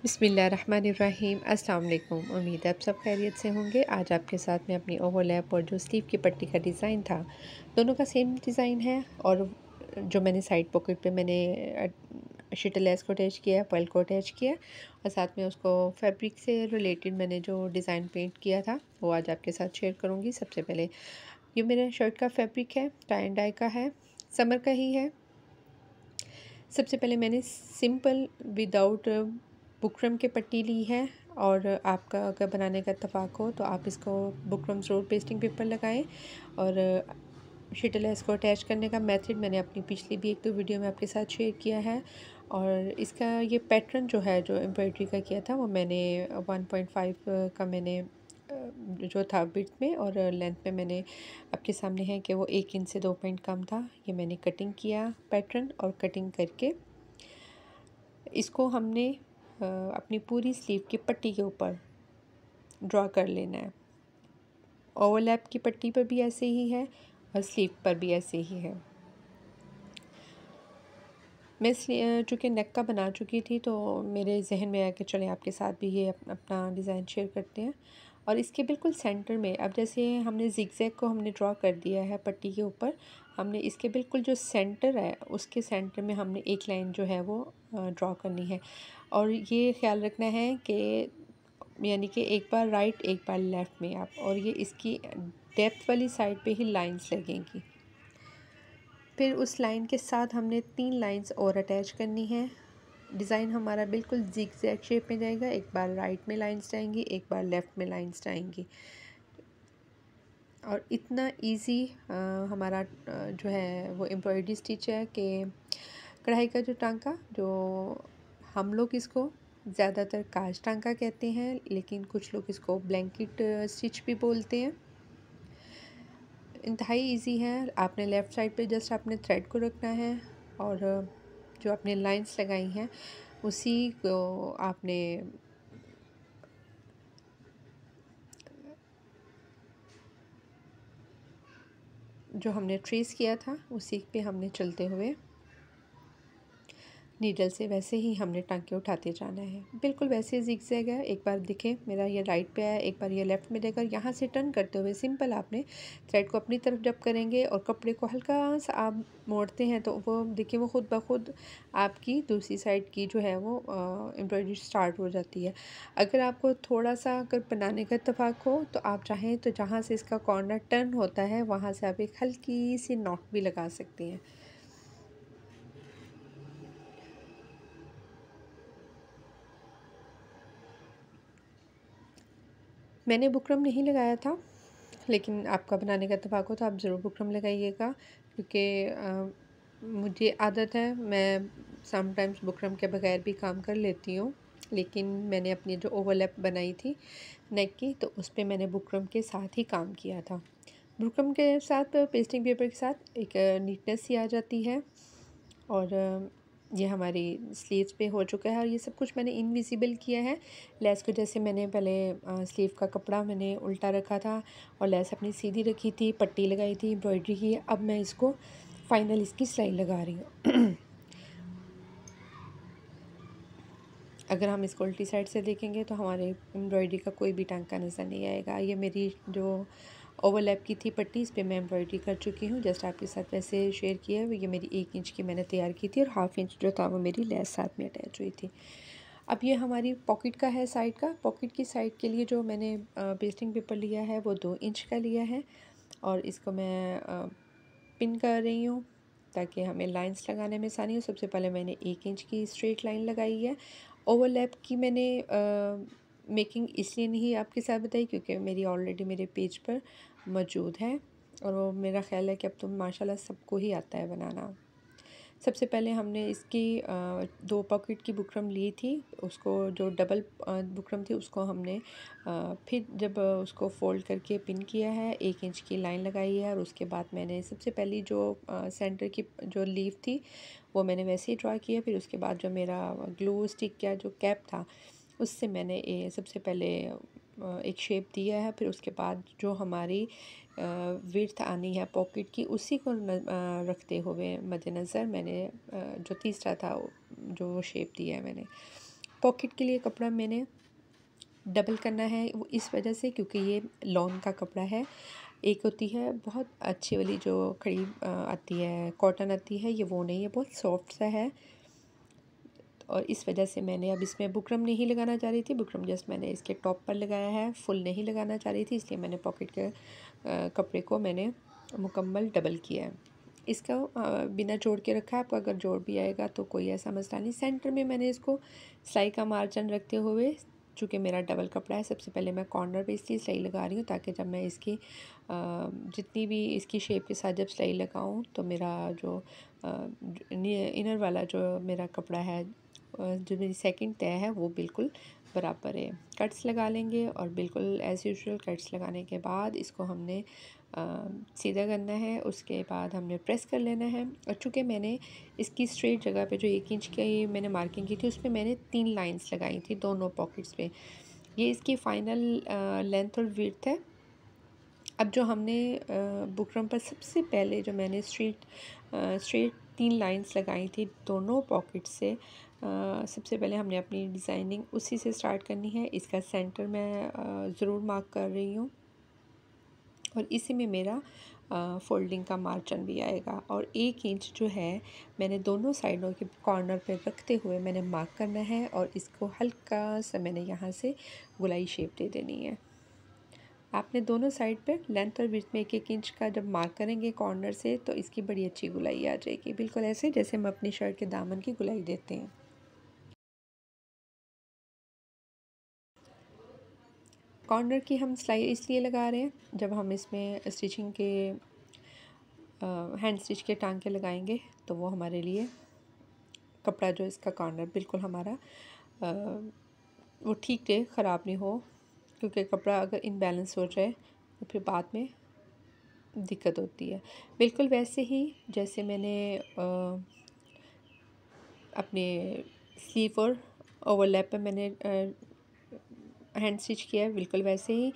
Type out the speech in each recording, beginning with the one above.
बिसमीम् अल्लाम उम्मीद है आप सब खैरियत से होंगे आज आपके साथ मैं अपनी ओवरलैप और जो स्लीव की पट्टी का डिज़ाइन था दोनों का सेम डिज़ाइन है और जो मैंने साइड पॉकेट पे मैंने लेस को अटैच किया पर्ल को अटैच किया और साथ में उसको फैब्रिक से रिलेटेड मैंने जो डिज़ाइन पेंट किया था वो आज आपके साथ शेयर करूँगी सबसे पहले ये मेरा शर्ट का फैब्रिक है टाई एंड डाई का है समर का ही है सबसे पहले मैंने सिंपल विदाउट बुकरम के पट्टी ली है और आपका अगर बनाने का इतफाक़ हो तो आप इसको बुकरम ज़रूर पेस्टिंग पेपर लगाएं और शिटलेस को अटैच करने का मेथड मैंने अपनी पिछली भी एक दो वीडियो में आपके साथ शेयर किया है और इसका ये पैटर्न जो है जो एम्ब्रॉयडरी का किया था वो मैंने 1.5 का मैंने जो था बिट में और लेंथ में मैंने आपके सामने है कि वो एक इंच से दो पॉइंट कम था ये मैंने कटिंग किया पैटर्न और कटिंग करके इसको हमने अपनी पूरी स्लीव की पट्टी के ऊपर ड्रॉ कर लेना है ओवरलैप की पट्टी पर भी ऐसे ही है और स्लीव पर भी ऐसे ही है मैं इसलिए चूँकि नेक का बना चुकी थी तो मेरे जहन में आया कि चलें आपके साथ भी ये अपना डिज़ाइन शेयर करते हैं और इसके बिल्कुल सेंटर में अब जैसे हमने जिगजैग को हमने ड्रॉ कर दिया है पट्टी के ऊपर हमने इसके बिल्कुल जो सेंटर है उसके सेंटर में हमने एक लाइन जो है वो ड्रॉ करनी है और ये ख्याल रखना है कि यानी कि एक बार राइट एक बार लेफ़्ट में आप और ये इसकी डेप्थ वाली साइड पे ही लाइंस लगेंगी फिर उस लाइन के साथ हमने तीन लाइंस और अटैच करनी है डिज़ाइन हमारा बिल्कुल जिग जैग शेप में जाएगा एक बार राइट में लाइंस जाएंगी एक बार लेफ़्ट में लाइंस जाएंगी और इतना इजी आ, हमारा जो है वो एम्ब्रॉयडरी स्टिच है कि कढ़ाई का जो टांका जो हम लोग इसको ज़्यादातर काज टांका कहते हैं लेकिन कुछ लोग इसको ब्लैंकेट स्टिच भी बोलते हैं इंतहाई इजी है आपने लेफ़्ट साइड पे जस्ट आपने थ्रेड को रखना है और जो आपने लाइंस लगाई हैं उसी को आपने जो हमने ट्रेस किया था उसी पे हमने चलते हुए नीडल से वैसे ही हमने टांके उठाते जाना है बिल्कुल वैसे जिग से एक बार दिखे मेरा ये राइट पे आया एक बार ये लेफ़्ट में देकर यहाँ से टर्न करते हुए सिंपल आपने थ्रेड को अपनी तरफ जब करेंगे और कपड़े को हल्का सा आप मोड़ते हैं तो वो देखिए वो खुद ब खुद आपकी दूसरी साइड की जो है वो एम्ब्रॉयडरी स्टार्ट हो जाती है अगर आपको थोड़ा सा अगर बनाने का इतफाक़ हो तो आप चाहें तो जहाँ से इसका कॉर्नर टर्न होता है वहाँ से आप एक हल्की सी नॉट भी लगा सकती हैं मैंने बुकरम नहीं लगाया था लेकिन आपका बनाने का इतफाक़ हो तो आप ज़रूर बुकरम लगाइएगा क्योंकि मुझे आदत है मैं समटाइम्स बुकरम के बगैर भी काम कर लेती हूँ लेकिन मैंने अपनी जो ओवरलैप बनाई थी नेक की तो उस पर मैंने बुकरम के साथ ही काम किया था बुकरम के साथ पेस्टिंग पेपर के साथ एक नीटनेस ही आ जाती है और ये हमारी स्लीव्स पे हो चुका है और ये सब कुछ मैंने इनविजिबल किया है लेस को जैसे मैंने पहले स्लीव का कपड़ा मैंने उल्टा रखा था और लेस अपनी सीधी रखी थी पट्टी लगाई थी एम्ब्रॉयडरी की अब मैं इसको फाइनल इसकी सिलाई लगा रही हूँ अगर हम इसको उल्टी साइड से देखेंगे तो हमारे एम्ब्रॉयडरी का कोई भी टांका नज़र नहीं आएगा ये मेरी जो ओवरलैप की थी पट्टी इस पर मैं एम्ब्रॉयडरी कर चुकी हूँ जस्ट आपके साथ वैसे शेयर किया है ये मेरी एक इंच की मैंने तैयार की थी और हाफ इंच जो था वो मेरी लेस साथ में अटैच हुई थी अब ये हमारी पॉकेट का है साइड का पॉकेट की साइड के लिए जो मैंने पेस्टिंग पेपर लिया है वो दो इंच का लिया है और इसको मैं पिन कर रही हूँ ताकि हमें लाइंस लगाने में आसानी हो सबसे पहले मैंने एक इंच की स्ट्रेट लाइन लगाई है ओवरलैप की मैंने मेकिंग इसलिए नहीं आपके साथ बताई क्योंकि मेरी ऑलरेडी मेरे पेज पर मौजूद है और वो मेरा ख़्याल है कि अब तो माशाल्लाह सबको ही आता है बनाना सबसे पहले हमने इसकी दो पॉकेट की बुकरम ली थी उसको जो डबल बुकरम थी उसको हमने फिर जब उसको फोल्ड करके पिन किया है एक इंच की लाइन लगाई है और उसके बाद मैंने सबसे पहली जो सेंटर की जो लीफ थी वो मैंने वैसे ही ड्रा किया फिर उसके बाद जो मेरा ग्लू स्टिक का जो कैप था उससे मैंने सबसे पहले एक शेप दिया है फिर उसके बाद जो हमारी विर्थ आनी है पॉकेट की उसी को रखते हुए मद्देनज़र मैंने जो तीसरा था जो वो शेप दिया है मैंने पॉकेट के लिए कपड़ा मैंने डबल करना है वो इस वजह से क्योंकि ये लॉन का कपड़ा है एक होती है बहुत अच्छी वाली जो खड़ी आती है कॉटन आती है ये वो नहीं है बहुत सॉफ्ट सा है और इस वजह से मैंने अब इसमें बुकरम नहीं लगाना चाह रही थी बुकरम जस्ट मैंने इसके टॉप पर लगाया है फुल नहीं लगाना चाह रही थी इसलिए मैंने पॉकेट के कपड़े को मैंने मुकम्मल डबल किया है इसका बिना जोड़ के रखा है आपको तो अगर जोड़ भी आएगा तो कोई ऐसा मसला नहीं सेंटर में मैंने इसको सिलाई का मार्जन रखते हुए चूँकि मेरा डबल कपड़ा है सबसे पहले मैं कॉर्नर पे इसलिए सिलाई लगा रही हूँ ताकि जब मैं इसकी जितनी भी इसकी शेप के साथ जब सिलाई लगाऊँ तो मेरा जो इनर वाला जो मेरा कपड़ा है जो मेरी सेकंड तय है वो बिल्कुल बराबर है कट्स लगा लेंगे और बिल्कुल एज़ यूजल कट्स लगाने के बाद इसको हमने आ, सीधा करना है उसके बाद हमने प्रेस कर लेना है और चूँकि मैंने इसकी स्ट्रेट जगह पे जो एक इंच की मैंने मार्किंग की थी उस पर मैंने तीन लाइंस लगाई थी दोनों पॉकेट्स पे ये इसकी फ़ाइनल लेंथ और विर्थ है अब जो हमने बुकरम पर सबसे पहले जो मैंने स्ट्रेट स्ट्रेट तीन लाइंस लगाई थी दोनों पॉकेट से सबसे पहले हमने अपनी डिज़ाइनिंग उसी से स्टार्ट करनी है इसका सेंटर मैं ज़रूर मार्क कर रही हूँ और इसी में मेरा फोल्डिंग का मार्जन भी आएगा और एक इंच जो है मैंने दोनों साइडों के कॉर्नर पर रखते हुए मैंने मार्क करना है और इसको हल्का सा मैंने यहाँ से गुलाई शेप दे देनी है आपने दोनों साइड पर लेंथ और बीच में एक एक इंच का जब मार्क करेंगे कॉर्नर से तो इसकी बड़ी अच्छी गुलाई आ जाएगी बिल्कुल ऐसे जैसे हम अपनी शर्ट के दामन की गुलाई देते हैं कॉर्नर की हम सिलाई इसलिए लगा रहे हैं जब हम इसमें स्टिचिंग के हैंड स्टिच के टांके लगाएंगे तो वो हमारे लिए कपड़ा जो इसका कॉर्नर बिल्कुल हमारा आ, वो ठीक है ख़राब नहीं हो क्योंकि कपड़ा अगर इनबैलेंस हो जाए तो फिर बाद में दिक्कत होती है बिल्कुल वैसे ही जैसे मैंने आ, अपने स्लीव और ओवरलैप पे मैंने आ, हैंड स्टिच किया है बिल्कुल वैसे ही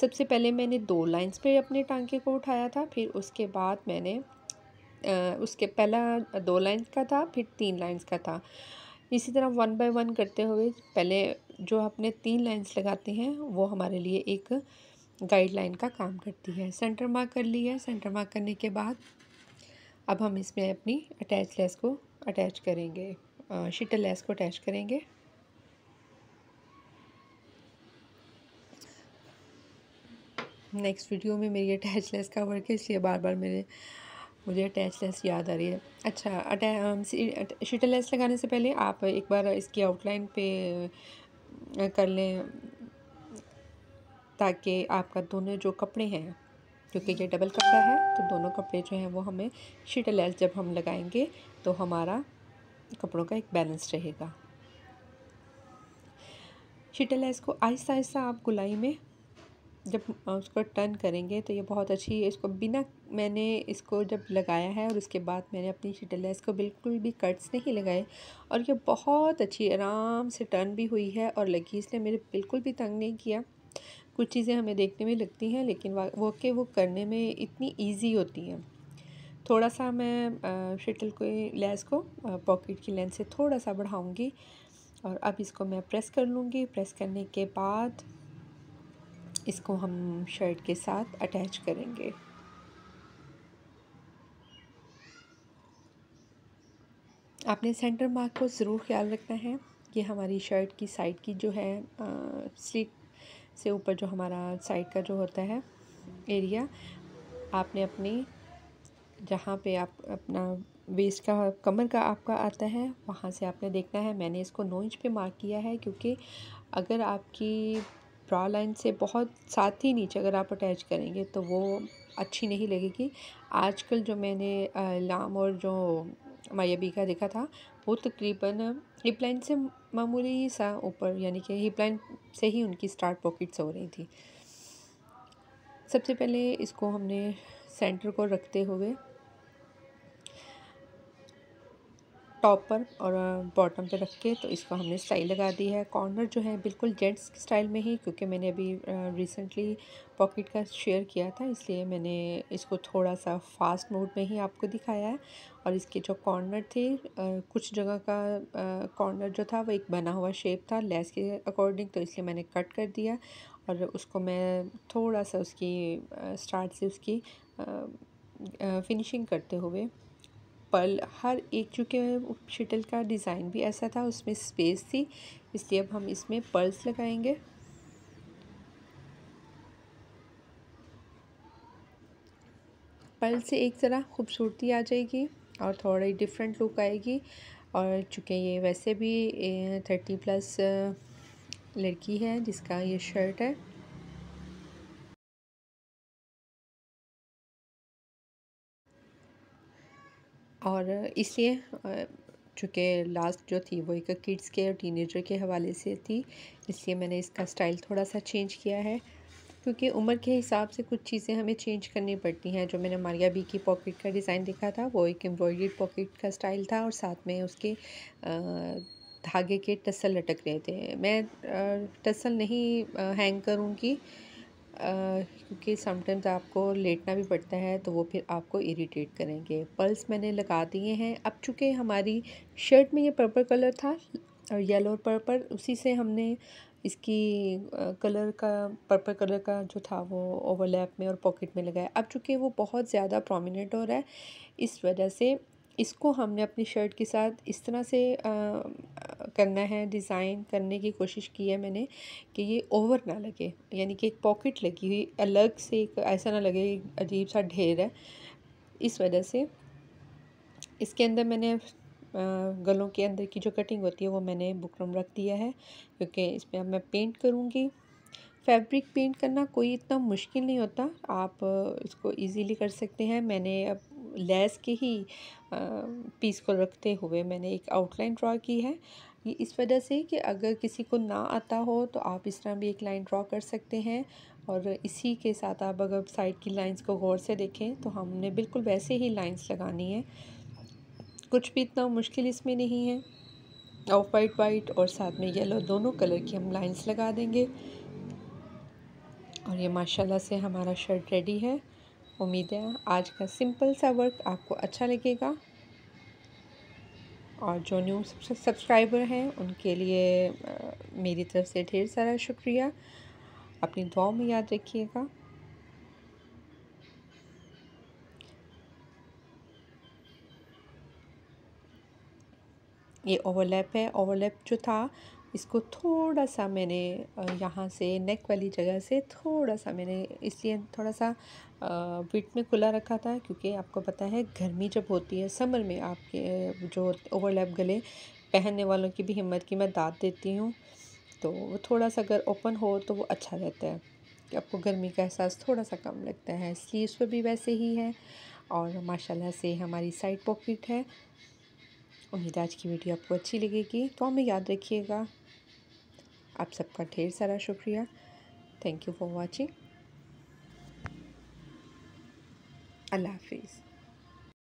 सबसे पहले मैंने दो लाइंस पे अपने टांके को उठाया था फिर उसके बाद मैंने आ, उसके पहला दो लाइंस का था फिर तीन लाइंस का था इसी तरह वन बाय वन करते हुए पहले जो अपने तीन लाइंस लगाते हैं वो हमारे लिए एक गाइडलाइन का काम करती है सेंटर मार्क कर लिया सेंटर मार्क करने के बाद अब हम इसमें अपनी अटैच लेस को अटैच करेंगे शीटर लेस को अटैच करेंगे नेक्स्ट वीडियो में मेरी अटैच लेस का वर्क है इसलिए बार बार मेरे मुझे अटैच लेस याद आ रही है अच्छा अटै शीटर लेस लगाने से पहले आप एक बार इसकी आउटलाइन पे कर लें ताकि आपका दोनों जो कपड़े हैं क्योंकि ये डबल कपड़ा है तो दोनों कपड़े जो हैं वो हमें शीटर लेस जब हम लगाएंगे तो हमारा कपड़ों का एक बैलेंस रहेगा शीटर लेस को आहिस्ता आहिस्ता आप गुलाई में जब उसको टर्न करेंगे तो ये बहुत अच्छी है इसको बिना मैंने इसको जब लगाया है और उसके बाद मैंने अपनी शिटलेस को बिल्कुल भी कट्स नहीं लगाए और ये बहुत अच्छी आराम से टर्न भी हुई है और लगी इसने मेरे बिल्कुल भी तंग नहीं किया कुछ चीज़ें हमें देखने में लगती हैं लेकिन वो के वो करने में इतनी ईजी होती हैं थोड़ा सा मैं शटल को लेस को पॉकेट की लेंथ से थोड़ा सा बढ़ाऊँगी और अब इसको मैं प्रेस कर लूँगी प्रेस करने के बाद इसको हम शर्ट के साथ अटैच करेंगे आपने सेंटर मार्क को ज़रूर ख्याल रखना है कि हमारी शर्ट की साइड की जो है स्लीप से ऊपर जो हमारा साइड का जो होता है एरिया आपने अपनी जहाँ पे आप अपना वेस्ट का कमर का आपका आता है वहाँ से आपने देखना है मैंने इसको नौ इंच पे मार्क किया है क्योंकि अगर आपकी ब्रा लाइन से बहुत साथ ही नीचे अगर आप अटैच करेंगे तो वो अच्छी नहीं लगेगी आजकल जो मैंने लाम और जो मायाबी का देखा था वो तकरीबन हिप लाइन से मामूली सा ऊपर यानी कि हिप लाइन से ही उनकी स्टार्ट पॉकेट्स हो रही थी सबसे पहले इसको हमने सेंटर को रखते हुए टॉप पर और बॉटम पे रख के तो इसको हमने स्टाइल लगा दी है कॉर्नर जो है बिल्कुल जेंट्स स्टाइल में ही क्योंकि मैंने अभी रिसेंटली पॉकेट का शेयर किया था इसलिए मैंने इसको थोड़ा सा फास्ट मोड में ही आपको दिखाया है और इसके जो कॉर्नर थे कुछ जगह का कॉर्नर जो था वो एक बना हुआ शेप था लेस के अकॉर्डिंग तो इसलिए मैंने कट कर दिया और उसको मैं थोड़ा सा उसकी स्टार्ट से उसकी फिनिशिंग करते हुए पल हर एक चूँकि शटल का डिज़ाइन भी ऐसा था उसमें स्पेस थी इसलिए अब हम इसमें पर्ल्स लगाएंगे पल से एक तरह खूबसूरती आ जाएगी और थोड़ी डिफरेंट लुक आएगी और चूँकि ये वैसे भी थर्टी प्लस लड़की है जिसका ये शर्ट है और इसलिए चूँकि लास्ट जो थी वो एक किड्स के और टीनेजर के हवाले से थी इसलिए मैंने इसका स्टाइल थोड़ा सा चेंज किया है क्योंकि उम्र के हिसाब से कुछ चीज़ें हमें चेंज करनी पड़ती हैं जो मैंने मारिया बी की पॉकेट का डिज़ाइन देखा था वो एक एम्ब्रॉयड पॉकेट का स्टाइल था और साथ में उसके धागे के टसल लटक रहे थे मैं टसल नहीं हैंग करूँगी क्योंकि समटाइम्स आपको लेटना भी पड़ता है तो वो फिर आपको इरिटेट करेंगे पल्स मैंने लगा दिए हैं अब चूँकि हमारी शर्ट में ये पर्पल कलर था और येलो और पर्पल उसी से हमने इसकी कलर का पर्पल कलर का जो था वो ओवरलैप में और पॉकेट में लगाया अब चूँकि वो बहुत ज़्यादा प्रोमिनेंट हो रहा है इस वजह से इसको हमने अपनी शर्ट के साथ इस तरह से आ, करना है डिज़ाइन करने की कोशिश की है मैंने कि ये ओवर ना लगे यानी कि एक पॉकेट लगी हुई अलग से एक ऐसा ना लगे अजीब सा ढेर है इस वजह से इसके अंदर मैंने गलों के अंदर की जो कटिंग होती है वो मैंने बुकरम रख दिया है क्योंकि इसमें अब मैं पेंट करूँगी फैब्रिक पेंट करना कोई इतना मुश्किल नहीं होता आप इसको इजीली कर सकते हैं मैंने अब लेस के ही पीस को रखते हुए मैंने एक आउटलाइन ड्रा की है ये इस वजह से कि अगर किसी को ना आता हो तो आप इस तरह भी एक लाइन ड्रा कर सकते हैं और इसी के साथ आप अगर साइड की लाइंस को गौर से देखें तो हमने बिल्कुल वैसे ही लाइंस लगानी है कुछ भी इतना मुश्किल इसमें नहीं है ऑफ वाइट वाइट और साथ में येलो दोनों कलर की हम लाइंस लगा देंगे और ये माशाल्लाह से हमारा शर्ट रेडी है उम्मीद है आज का सिंपल सा वर्क आपको अच्छा लगेगा और जो न्यू सब्सक्राइबर हैं उनके लिए मेरी तरफ से ढेर सारा शुक्रिया अपनी दुआओं में याद रखिएगा ये ओवरलैप है ओवरलैप जो था इसको थोड़ा सा मैंने यहाँ से नेक वाली जगह से थोड़ा सा मैंने इसलिए थोड़ा सा विट में खुला रखा था क्योंकि आपको पता है गर्मी जब होती है समर में आपके जो ओवरलैप गले पहनने वालों की भी हिम्मत की मैं दाँत देती हूँ तो वो थोड़ा सा अगर ओपन हो तो वो अच्छा रहता है कि आपको गर्मी का एहसास थोड़ा सा कम लगता है स्लीव्स पर भी वैसे ही है और माशाल्लाह से हमारी साइड पॉकेट है उम्मीद आज की वीडियो आपको अच्छी लगेगी तो हमें याद रखिएगा आप सबका ढेर सारा शुक्रिया thank you for watching Allah हाफिज़